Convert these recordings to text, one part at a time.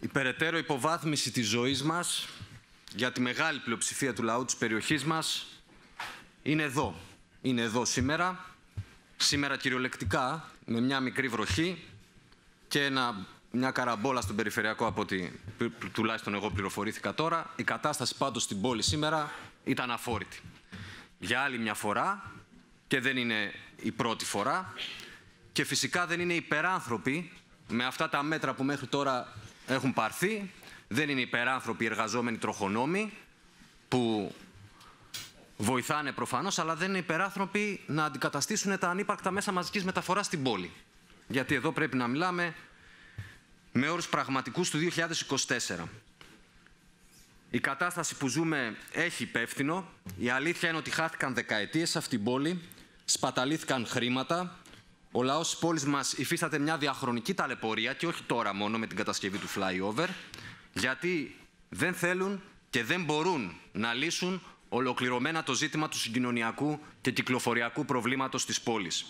Η περαιτέρω υποβάθμιση της ζωής μας για τη μεγάλη πλειοψηφία του λαού της περιοχής μας είναι εδώ. Είναι εδώ σήμερα. Σήμερα κυριολεκτικά με μια μικρή βροχή και μια καραμπόλα στον περιφερειακό από ό,τι τουλάχιστον εγώ πληροφορήθηκα τώρα. Η κατάσταση πάντως στην πόλη σήμερα ήταν αφόρητη. Για άλλη μια φορά και δεν είναι η πρώτη φορά και φυσικά δεν είναι υπεράνθρωποι με αυτά τα μέτρα που μέχρι τώρα έχουν πάρθει. Δεν είναι υπεράνθρωποι εργαζόμενοι τροχονόμοι που βοηθάνε προφανώς, αλλά δεν είναι υπεράνθρωποι να αντικαταστήσουν τα ανύπαρκτα μέσα μαζικής μεταφοράς στην πόλη. Γιατί εδώ πρέπει να μιλάμε με όρους πραγματικούς του 2024. Η κατάσταση που ζούμε έχει υπεύθυνο. Η αλήθεια είναι ότι χάθηκαν δεκαετίες σε αυτήν την πόλη, σπαταλήθηκαν χρήματα, ο λαός της πόλης μας υφίσταται μια διαχρονική ταλαιπωρία και όχι τώρα μόνο με την κατασκευή του flyover, γιατί δεν θέλουν και δεν μπορούν να λύσουν ολοκληρωμένα το ζήτημα του συγκοινωνιακού και κυκλοφοριακού προβλήματος της πόλης.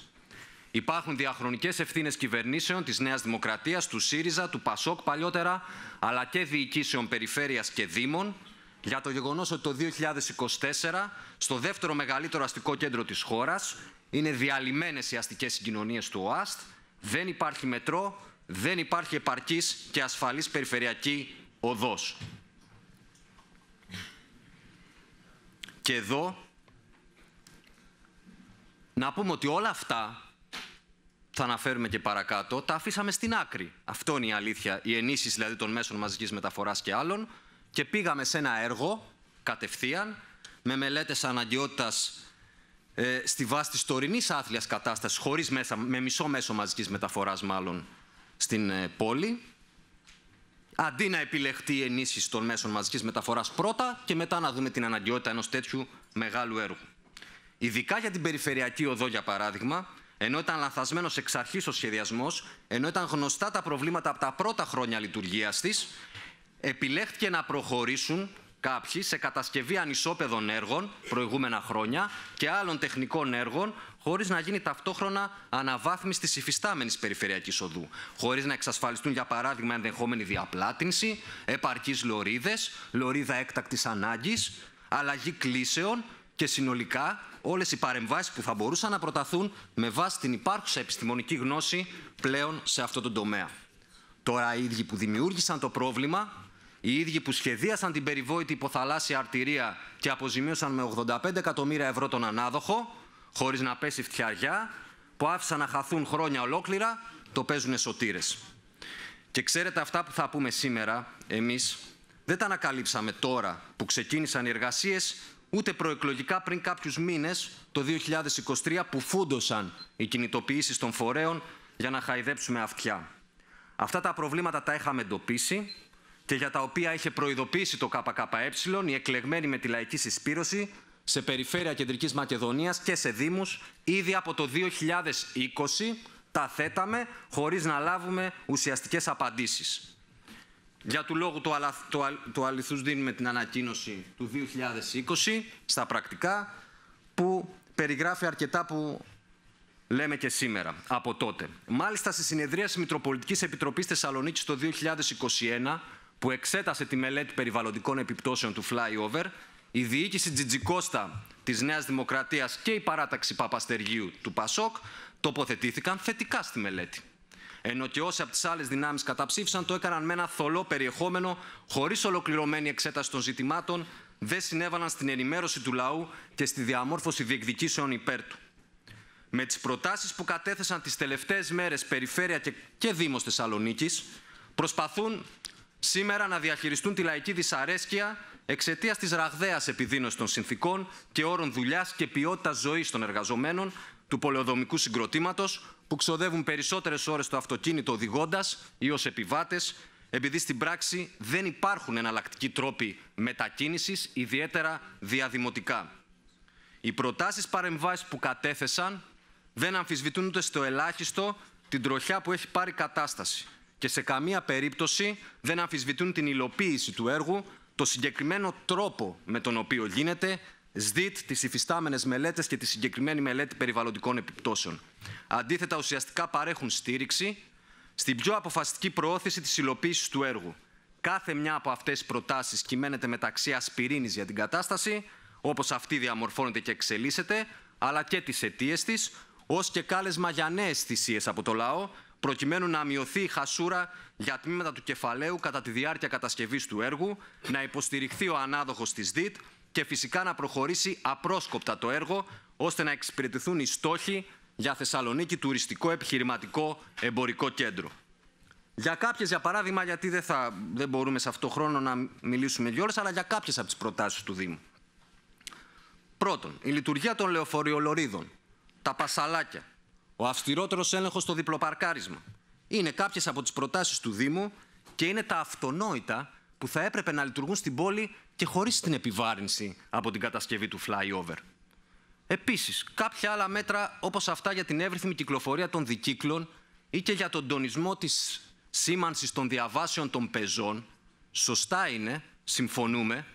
Υπάρχουν διαχρονικές ευθύνες κυβερνήσεων της Νέας Δημοκρατίας, του ΣΥΡΙΖΑ, του ΠΑΣΟΚ παλιότερα, αλλά και διοικήσεων περιφέρειας και δήμων, για το γεγονός ότι το 2024, στο δεύτερο μεγαλύτερο αστικό κέντρο της χώρας. Είναι διαλυμένες οι αστικές συγκοινωνίες του ΟΑΣΤ, δεν υπάρχει μετρό, δεν υπάρχει επαρκής και ασφαλής περιφερειακή οδός. Και εδώ να πούμε ότι όλα αυτά θα αναφέρουμε και παρακάτω, τα αφήσαμε στην άκρη. Αυτό είναι η αλήθεια, η ενίσχυση δηλαδή των μέσων μαζικής μεταφοράς και άλλων και πήγαμε σε ένα έργο κατευθείαν με μελέτες αναγκαιότητας ε, στη βάση της τωρινής άθλιας κατάστασης, χωρίς μέσα, με μισό μέσο μαζικής μεταφοράς μάλλον, στην ε, πόλη, αντί να επιλεχτεί η ενίσχυση των μέσων μαζικής μεταφοράς πρώτα και μετά να δούμε την αναγκαιότητα ενός τέτοιου μεγάλου έργου. Ειδικά για την περιφερειακή οδό, για παράδειγμα, ενώ ήταν λανθασμένος εξ αρχής ο σχεδιασμός, ενώ ήταν γνωστά τα προβλήματα από τα πρώτα χρόνια λειτουργίας της, επιλέχθηκε να προχωρήσουν κάποιοι σε κατασκευή ανισόπεδων έργων προηγούμενα χρόνια και άλλων τεχνικών έργων, χωρίς να γίνει ταυτόχρονα αναβάθμιση της υφιστάμενης περιφερειακής οδού. Χωρίς να εξασφαλιστούν, για παράδειγμα, ενδεχόμενη διαπλάτηση, επαρκή λωρίδες, λωρίδα έκτακτης ανάγκης, αλλαγή κλίσεων και συνολικά όλες οι παρεμβάσεις που θα μπορούσαν να προταθούν με βάση την υπάρχουσα επιστημονική γνώση πλέον σε αυτό το τομέα. Τώρα οι ίδιοι που δημιούργησαν το πρόβλημα οι ίδιοι που σχεδίασαν την περιβόητη υποθαλάσσια αρτηρία και αποζημίωσαν με 85 εκατομμύρια ευρώ τον ανάδοχο, χωρίς να πέσει φτιαριά, που άφησαν να χαθούν χρόνια ολόκληρα, το παίζουν σωτήρες. Και ξέρετε αυτά που θα πούμε σήμερα εμείς, δεν τα ανακαλύψαμε τώρα που ξεκίνησαν οι εργασίες, ούτε προεκλογικά πριν κάποιους μήνες, το 2023, που φούντωσαν οι κινητοποιήσεις των φορέων για να χαϊδέψουμε αυτιά. Αυτά τα προβλήματα τα είχαμε εντοπίσει και για τα οποία είχε προειδοποιήσει το ΚΚΕ, η εκλεγμένη με τη λαϊκή συσπήρωση, σε περιφέρεια Κεντρικής Μακεδονίας και σε Δήμους, ήδη από το 2020 τα θέταμε χωρίς να λάβουμε ουσιαστικές απαντήσεις. Για του λόγου του, αλα... του, α... του αληθούς δίνουμε την ανακοίνωση του 2020 στα πρακτικά που περιγράφει αρκετά που λέμε και σήμερα από τότε. Μάλιστα στη συνεδρίαση Μητροπολιτικής Επιτροπής Θεσσαλονίκης το 2021 που εξέτασε τη μελέτη περιβαλλοντικών επιπτώσεων του flyover, η διοίκηση Τζιτζικώστα της Νέας Δημοκρατίας και η παράταξη Παπαστεργίου του Πασόκ τοποθετήθηκαν θετικά στη μελέτη. Ενώ και όσοι από τις άλλες δυνάμεις καταψήφισαν το έκαναν με ένα θολό περιεχόμενο, χωρίς ολοκληρωμένη εξέταση των ζητημάτων, δεν συνέβαλαν στην ενημέρωση του λαού και στη διαμόρφωση διεκδικήσεων υπέρ του. Με τις προτάσεις που κατέθεσαν τις τελευταίες μέρες Περιφέρεια και, και Δήμος Θεσσαλονίκης, προσπαθούν σήμερα να διαχειριστούν τη λαϊκή δυσαρέσκεια εξαιτίας της ραγδαίας επιδείνωσης των συνθήκων και όρων δουλειάς και ποιότητας ζωής των εργαζομένων του πολεοδομικού συγκροτήματος, που ξοδεύουν περισσότερες ώρες το αυτοκίνητο οδηγώντας ή ως επιβάτες, επειδή στην πράξη δεν υπάρχουν εναλλακτικοί τρόποι μετακίνησης, ιδιαίτερα διαδημοτικά. Οι προτάσεις παρεμβάσεις που κατέθεσαν δεν αμφισβητούν ούτε στο ελάχιστο την τροχιά που έχει πάρει κατάσταση και σε καμία περίπτωση δεν αμφισβητούν την υλοποίηση του έργου, το συγκεκριμένο τρόπο με τον οποίο γίνεται, ΣΔΙΤ, τις υφιστάμενες μελέτες και τη συγκεκριμένη μελέτη περιβαλλοντικών επιπτώσεων. Αντίθετα, ουσιαστικά παρέχουν στήριξη στην πιο αποφασιστική προώθηση της υλοποίησης του έργου. Κάθε μια από αυτές τις προτάσεις κυμαίνεται μεταξύ ασπιρίνης για την κατάσταση, όπως αυτή διαμορφώνεται και εξελίσσεται, αλλά και τις αιτίες της, ως και κάλεσμα για νέες θυσίες από το λαό, προκειμένου να μειωθεί η χασούρα για τμήματα του κεφαλαίου κατά τη διάρκεια κατασκευής του έργου, να υποστηριχθεί ο ανάδοχος της ΔΙΤ και φυσικά να προχωρήσει απρόσκοπτα το έργο, ώστε να εξυπηρετηθούν οι στόχοι για Θεσσαλονίκη τουριστικό επιχειρηματικό εμπορικό κέντρο. Για κάποιες, για παράδειγμα, γιατί δεν, θα, δεν μπορούμε σε αυτό χρόνο να μιλήσουμε δύο αλλά για κάποιες από τις προτάσεις του Δήμου. Πρώτον, η λειτουργία των λεωφοριολορίδων, τα πασαλάκια, ο αυστηρότερος έλεγχος στο διπλοπαρκάρισμα. Είναι κάποιες από τις προτάσεις του Δήμου και είναι τα αυτονόητα που θα έπρεπε να λειτουργούν στην πόλη και χωρίς την επιβάρυνση από την κατασκευή του flyover. Επίσης, κάποια άλλα μέτρα όπως αυτά για την εύρυθμη κυκλοφορία των δικύκλων ή και για τον τονισμό της σήμανσης των διαβάσεων των πεζών, σωστά είναι, συμφωνούμε,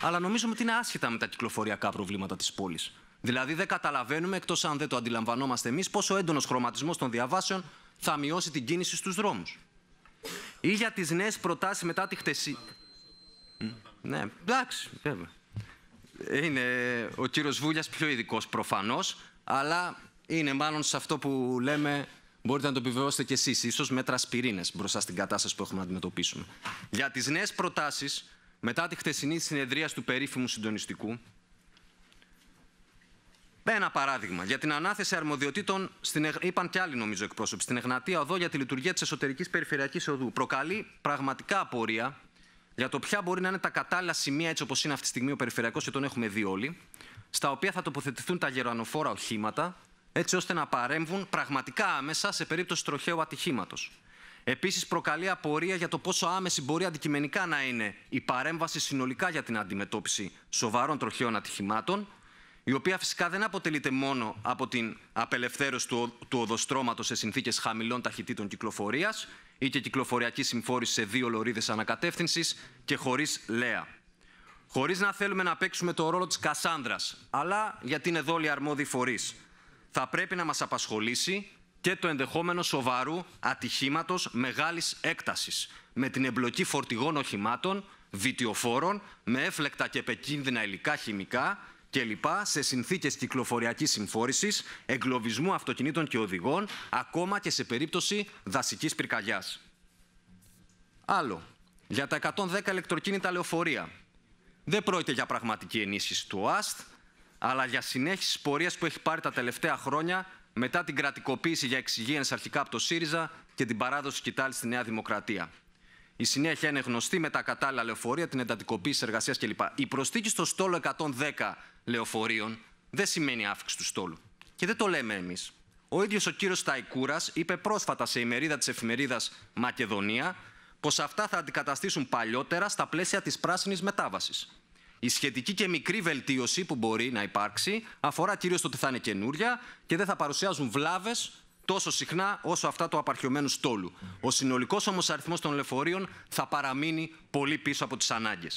αλλά νομίζουμε ότι είναι άσχετα με τα κυκλοφοριακά προβλήματα της πόλης. Δηλαδή δεν καταλαβαίνουμε, εκτός αν δεν το αντιλαμβανόμαστε εμείς, πόσο έντονος χρωματισμός των διαβάσεων θα μειώσει την κίνηση στους δρόμους. Ή για τις νέες προτάσεις μετά τη χτεσή. Ναι, εντάξει, βέβαια. Είναι ο κύριος Βούλιας πιο ειδικός προφανώς, αλλά είναι μάλλον σε αυτό που λέμε μπορείτε να το επιβεβαιώσετε κι εσείς, ίσως μέτρα σπιρίνε μπροστά στην κατάσταση που έχουμε να αντιμετωπίσουμε. Για τις νέες προτάσεις μετά τη χτεσινή συνεδρία του περίφημου συντονιστικού, ένα παράδειγμα για την ανάθεση αρμοδιοτήτων, στην, είπαν και άλλοι νομίζω εκπρόσωποι, στην Εγνατία Οδό για τη λειτουργία της εσωτερικής περιφερειακής οδού. Προκαλεί πραγματικά απορία για το ποια μπορεί να είναι τα κατάλληλα σημεία, έτσι όπως είναι αυτή τη στιγμή ο περιφερειακός, και τον έχουμε δει όλοι, στα οποία θα τοποθετηθούν τα γερανοφόρα οχήματα, έτσι ώστε να παρέμβουν πραγματικά άμεσα σε περίπτωση τροχαίου ατυχήματος. Επίσης, προκαλεί απορία για το πόσο άμεση μπορεί αντικειμενικά να είναι η παρέμβαση συνολικά για την αντιμετώπιση σοβαρών τροχαίων ατυχημάτων η οποία φυσικά δεν αποτελείται μόνο από την απελευθέρωση του, του οδοστρώματος σε συνθήκες χαμηλών ταχυτήτων κυκλοφορίας ή και κυκλοφοριακής συμφόρησης σε δύο λωρίδες ανακατεύθυνσης και χωρίς λέα. Χωρίς να θέλουμε να παίξουμε το ρόλο της Κασάνδρας, αλλά γιατί είναι εδόλια αρμόδιοι φορείς. Θα πρέπει να μας απασχολήσει και το ενδεχόμενο σοβαρού ατυχήματος μεγάλης έκτασης, με την εμπλοκή φορτηγών οχημάτων, βιτιοφόρων, με έφλεκτα και επικίνδυνα υλικά χημικά, λοιπά σε συνθήκες κυκλοφοριακής συμφόρησης, εγκλωβισμού αυτοκινήτων και οδηγών, ακόμα και σε περίπτωση δασικής πυρκαγιάς. Άλλο, για τα 110 ηλεκτροκίνητα λεωφορεία. Δεν πρόκειται για πραγματική ενίσχυση του ΟΑΣΤ, αλλά για συνέχιση πορείας που έχει πάρει τα τελευταία χρόνια μετά την κρατικοποίηση για εξυγίανση αρχικά από το ΣΥΡΙΖΑ και την παράδοση κοιτάλη στη Νέα Δημοκρατία. Η συνέχεια είναι γνωστή με τα κατάλληλα λεωφορεία, την εντατικοποίηση εργασίας κλπ. Η προστίκη στο στόλο 110 λεωφορείων δεν σημαίνει αύξηση του στόλου. Και δεν το λέμε εμείς. Ο ίδιος ο κύριος Ταϊκούρα είπε πρόσφατα σε ημερίδα της εφημερίδας Μακεδονία πως αυτά θα αντικαταστήσουν παλιότερα στα πλαίσια της πράσινης μετάβασης. Η σχετική και μικρή βελτίωση που μπορεί να υπάρξει αφορά κυρίως το ότι θα είναι καινούρια και δεν θα παρουσιάζουν βλάβες τόσο συχνά όσο αυτά του απαρχιωμένου στόλου. Ο συνολικός όμως αριθμός των λεωφορείων θα παραμείνει πολύ πίσω από τις ανάγκες.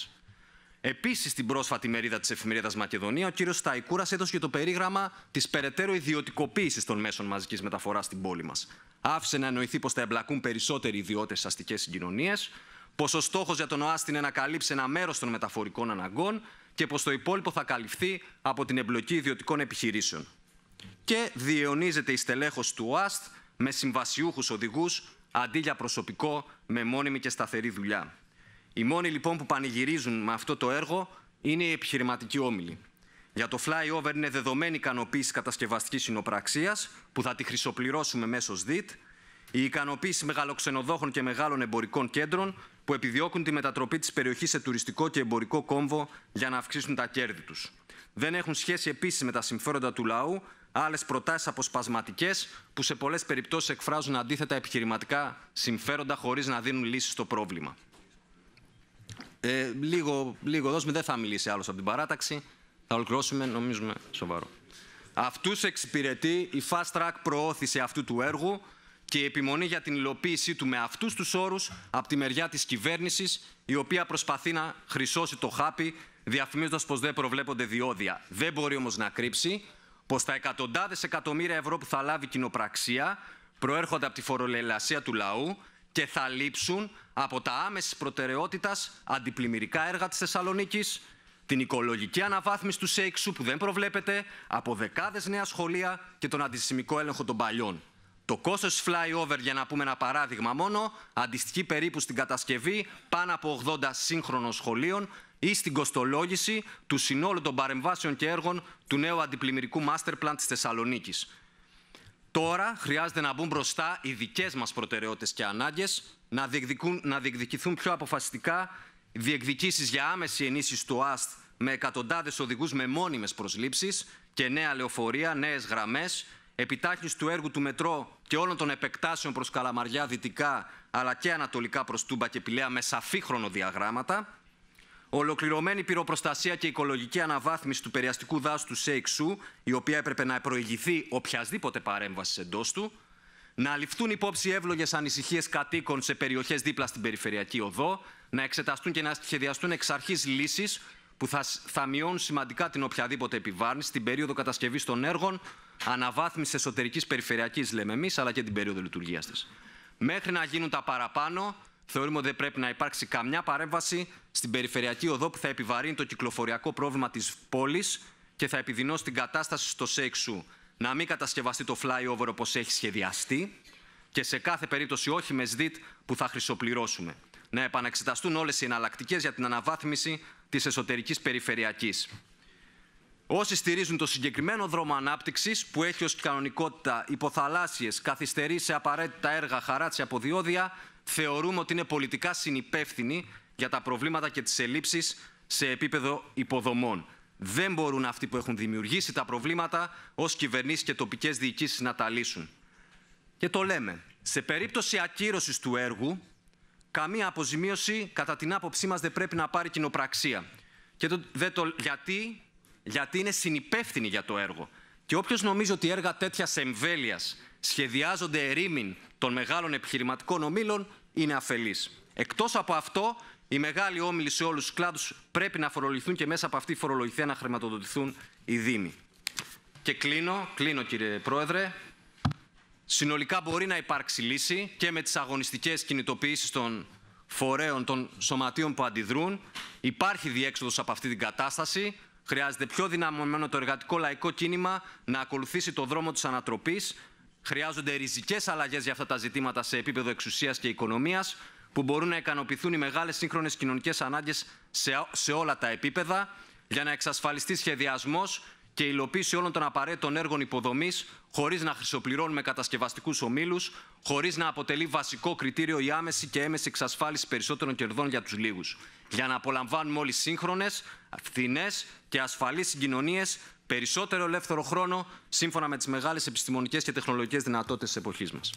Επίσης, στην πρόσφατη μερίδα της εφημερίδας Μακεδονία, ο κύριος Σταϊκούρας έδωσε το περίγραμμα της περαιτέρω ιδιωτικοποίησης των μέσων μαζικής μεταφοράς στην πόλη μας. Άφησε να εννοηθεί πως θα εμπλακούν περισσότεροι ιδιώτες στι αστικές συγκοινωνίες, πως ο στόχος για τον ΟΑΣΤ είναι να καλύψει ένα μέρος των μεταφορικών αναγκών και πως το υπόλοιπο θα καλυφθεί από την εμπλοκή ιδιωτικών επιχειρήσεων. Και διαιωνίζεται η στελέχωση του ΟΑΣΤ με συμβασιούχους οδηγούς αντί για προσωπικό με μόνιμη και σταθερή δουλειά. Οι μόνοι λοιπόν που πανηγυρίζουν με αυτό το έργο είναι οι επιχειρηματικοί όμιλοι. Για το flyover είναι δεδομένη ικανοποίηση κατασκευαστικής συνοπραξίας που θα τη χρυσοπληρώσουμε μέσως ΣΔΙΤ, η ικανοποίηση μεγαλοξενοδόχων και μεγάλων εμπορικών κέντρων που επιδιώκουν τη μετατροπή της περιοχής σε τουριστικό και εμπορικό κόμβο για να αυξήσουν τα κέρδη τους. Δεν έχουν σχέση επίσης με τα συμφέροντα του λαού άλλες προτάσεις αποσπασματικές που σε πολλές περιπτώσεις εκφράζουν αντίθετα επιχειρηματικά συμφέροντα χωρίς να δίνουν λύσεις στο πρόβλημα. Ε, λίγο, λίγο δώσουμε, δεν θα μιλήσει άλλος από την παράταξη. Θα ολοκληρώσουμε, νομίζουμε, σοβαρό. Αυτούς εξυπηρετεί η fast track προώθηση αυτού του έργου και η επιμονή για την υλοποίησή του με αυτούς τους όρους από τη μεριά της κυβέρνησης, η οποία προσπαθεί να χρυσώσει το χάπι, διαφημίζοντας πως δεν προβλέπονται διόδια. Δεν μπορεί όμως να κρύψει πως τα εκατοντάδες εκατομμύρια ευρώ που θα λάβει κοινοπραξία προέρχονται από τη φορολελασία του λαού και θα λείψουν από τα άμεση προτεραιότητας, αντιπλημμυρικά έργα της Θεσσαλονίκης, την οικολογική αναβάθμιση του ΣΕΙΞΟΥ που δεν προβλέπεται, από δεκάδες νέα σχολεία και τον αντισημικό έλεγχο των παλιών. Το κόστος flyover, για να πούμε ένα παράδειγμα μόνο, αντιστοιχεί περίπου στην κατασκευή πάνω από 80 σύγχρονων σχολείων ή στην κοστολόγηση του συνόλου των παρεμβάσεων και έργων του νέου αντιπλημμυρικού master plan της Τώρα χρειάζεται να μπουν μπροστά οι δικές μας προτεραιότητες και ανάγκες, να, να διεκδικηθούν πιο αποφασιστικά διεκδικήσεις για άμεση ενίσχυση του ΑΣΤ με εκατοντάδες οδηγούς με μόνιμες προσλήψεις και νέα λεωφορεία, νέες γραμμές, επιτάχυνση του έργου του μετρό και όλων των επεκτάσεων προς Καλαμαριά δυτικά αλλά και ανατολικά προς Τούμπα και Πηλαία με σαφή χρονοδιαγράμματα, Ολοκληρωμένη πυροπροστασία και οικολογική αναβάθμιση του περιαστικού δάσου του ΣΕΙΚΣΟΥ, η οποία έπρεπε να προηγηθεί οποιασδήποτε παρέμβασης εντός του. Να ληφθούν υπόψη εύλογες ανησυχίες κατοίκων σε περιοχές δίπλα στην περιφερειακή οδό. Να εξεταστούν και να σχεδιαστούν εξ αρχής λύσεις που θα, θα μειώνουν σημαντικά την οποιαδήποτε επιβάρυνση στην περίοδο κατασκευής των έργων, αναβάθμισης εσωτερικής περιφερειακής, λέμε εμείς, αλλά και την περίοδο λειτουργίας της. Μέχρι να γίνουν τα παραπάνω, θεωρούμε ότι δεν πρέπει να υπάρξει καμιά παρέμβαση στην περιφερειακή οδό που θα επιβαρύνει το κυκλοφοριακό πρόβλημα της πόλης και θα επιδεινώσει την κατάσταση στο Σέξου να μην κατασκευαστεί το flyover όπως έχει σχεδιαστεί και σε κάθε περίπτωση όχι με ΣΔΙΤ που θα χρυσοπληρώσουμε. Να επαναξεταστούν όλες οι εναλλακτικές για την αναβάθμιση της εσωτερικής περιφερειακής. Όσοι στηρίζουν το συγκεκριμένο δρόμο ανάπτυξης που έχει ως κανονικότητα υποθαλάσσιες καθυστερήσει σε απαραίτητα έργα, χαράτσια από θεωρούμε ότι είναι πολιτικά συνυπεύθυνοι για τα προβλήματα και τις ελλείψεις σε επίπεδο υποδομών. Δεν μπορούν αυτοί που έχουν δημιουργήσει τα προβλήματα ως κυβερνήσεις και τοπικές διοικήσεις να τα λύσουν. Και το λέμε. Σε περίπτωση ακύρωσης του έργου, καμία αποζημίωση κατά την άποψή μας δεν πρέπει να πάρει κοινοπραξία. Και το, το, γιατί, γιατί είναι συνυπεύθυνοι για το έργο. Και όποιος νομίζει ότι έργα τέτοιας εμβέλειας σχεδιάζονται ερήμην των μεγάλων επιχειρηματικών ομίλων είναι αφελής. Εκτός από αυτό, οι μεγάλοι όμιλοι σε όλους τους κλάδους πρέπει να φορολογηθούν και μέσα από αυτή τη φορολογηθία να χρηματοδοτηθούν οι Δήμοι. Και κλείνω, κλείνω κύριε Πρόεδρε. Συνολικά μπορεί να υπάρξει λύση και με τις αγωνιστικές κινητοποίησει των φορέων, των σωματείων που αντιδρούν. Υπάρχει διέξοδος από αυτή την κατάσταση. Χρειάζεται πιο δυναμωμένο το εργατικό λαϊκό κίνημα να ακολουθήσει το δρόμο της ανατροπής. Χρειάζονται ριζικές αλλαγές για αυτά τα ζητήματα σε επίπεδο εξουσίας και οικονομίας, που μπορούν να ικανοποιηθούν οι μεγάλες σύγχρονες κοινωνικές ανάγκες σε, σε όλα τα επίπεδα, για να εξασφαλιστεί σχεδιασμός και υλοποίηση όλων των απαραίτητων έργων υποδομής, χωρίς να χρυσοπληρώνουμε κατασκευαστικούς ομίλους, χωρίς να αποτελεί βασικό κριτήριο η άμεση και έμεση εξασφάλιση περισσότερων κερδών για τους λίγους. Για να απολαμβάνουμε όλοι σύγχρονες, φθηνές και ασφαλείς συγκοινωνίες περισσότερο ελεύθερο χρόνο σύμφωνα με τις μεγάλες επιστημονικές και τεχνολογικές δυνατότητες της εποχής μας.